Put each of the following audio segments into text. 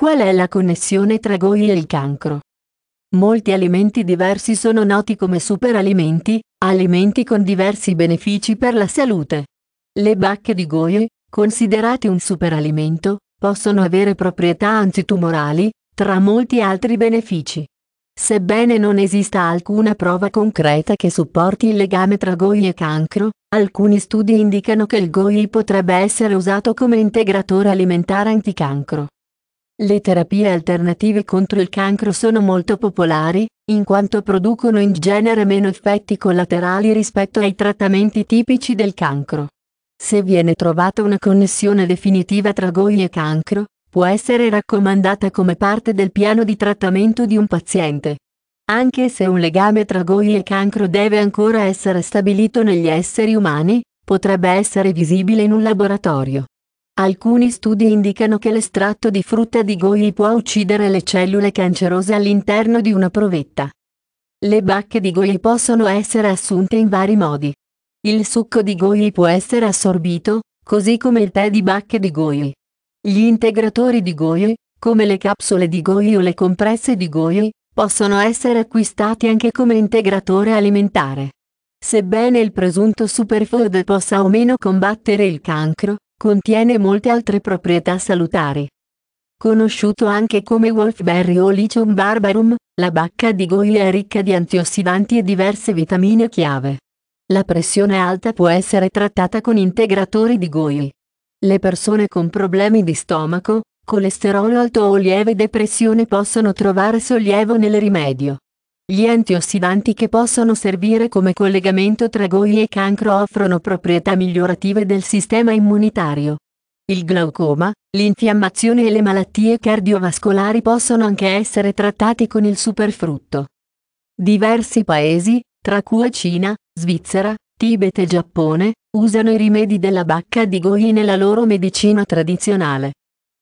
Qual è la connessione tra GOI e il cancro? Molti alimenti diversi sono noti come superalimenti, alimenti con diversi benefici per la salute. Le bacche di GOI, considerate un superalimento, possono avere proprietà antitumorali, tra molti altri benefici. Sebbene non esista alcuna prova concreta che supporti il legame tra GOI e cancro, alcuni studi indicano che il GOI potrebbe essere usato come integratore alimentare anticancro. Le terapie alternative contro il cancro sono molto popolari, in quanto producono in genere meno effetti collaterali rispetto ai trattamenti tipici del cancro. Se viene trovata una connessione definitiva tra GOI e cancro, può essere raccomandata come parte del piano di trattamento di un paziente. Anche se un legame tra GOI e cancro deve ancora essere stabilito negli esseri umani, potrebbe essere visibile in un laboratorio. Alcuni studi indicano che l'estratto di frutta di goji può uccidere le cellule cancerose all'interno di una provetta. Le bacche di goji possono essere assunte in vari modi. Il succo di goji può essere assorbito, così come il tè di bacche di goji. Gli integratori di goji, come le capsule di goji o le compresse di goji, possono essere acquistati anche come integratore alimentare. Sebbene il presunto superfood possa o meno combattere il cancro, Contiene molte altre proprietà salutari. Conosciuto anche come Wolfberry o Lycium barbarum, la bacca di Goya è ricca di antiossidanti e diverse vitamine chiave. La pressione alta può essere trattata con integratori di Goya. Le persone con problemi di stomaco, colesterolo alto o lieve depressione possono trovare sollievo nel rimedio. Gli antiossidanti che possono servire come collegamento tra goi e cancro offrono proprietà migliorative del sistema immunitario. Il glaucoma, l'infiammazione e le malattie cardiovascolari possono anche essere trattati con il superfrutto. Diversi paesi, tra cui Cina, Svizzera, Tibet e Giappone, usano i rimedi della bacca di goi nella loro medicina tradizionale.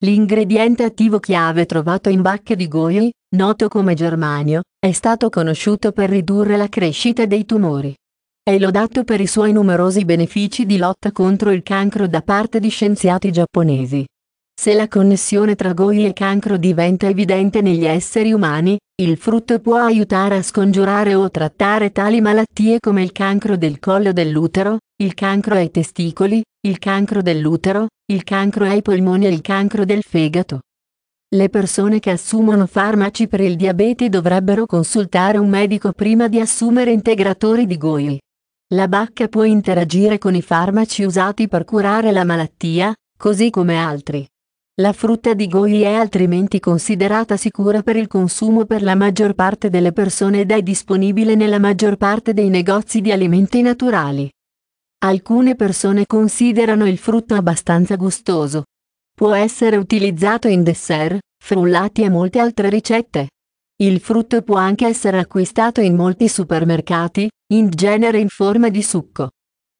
L'ingrediente attivo chiave trovato in bacche di Goyi, noto come germanio, è stato conosciuto per ridurre la crescita dei tumori. È lodato per i suoi numerosi benefici di lotta contro il cancro da parte di scienziati giapponesi. Se la connessione tra Goyi e cancro diventa evidente negli esseri umani, il frutto può aiutare a scongiurare o trattare tali malattie come il cancro del collo dell'utero, il cancro ai testicoli, il cancro dell'utero, il cancro ai polmoni e il cancro del fegato. Le persone che assumono farmaci per il diabete dovrebbero consultare un medico prima di assumere integratori di GOI. La bacca può interagire con i farmaci usati per curare la malattia, così come altri. La frutta di Goi è altrimenti considerata sicura per il consumo per la maggior parte delle persone ed è disponibile nella maggior parte dei negozi di alimenti naturali. Alcune persone considerano il frutto abbastanza gustoso. Può essere utilizzato in dessert, frullati e molte altre ricette. Il frutto può anche essere acquistato in molti supermercati, in genere in forma di succo.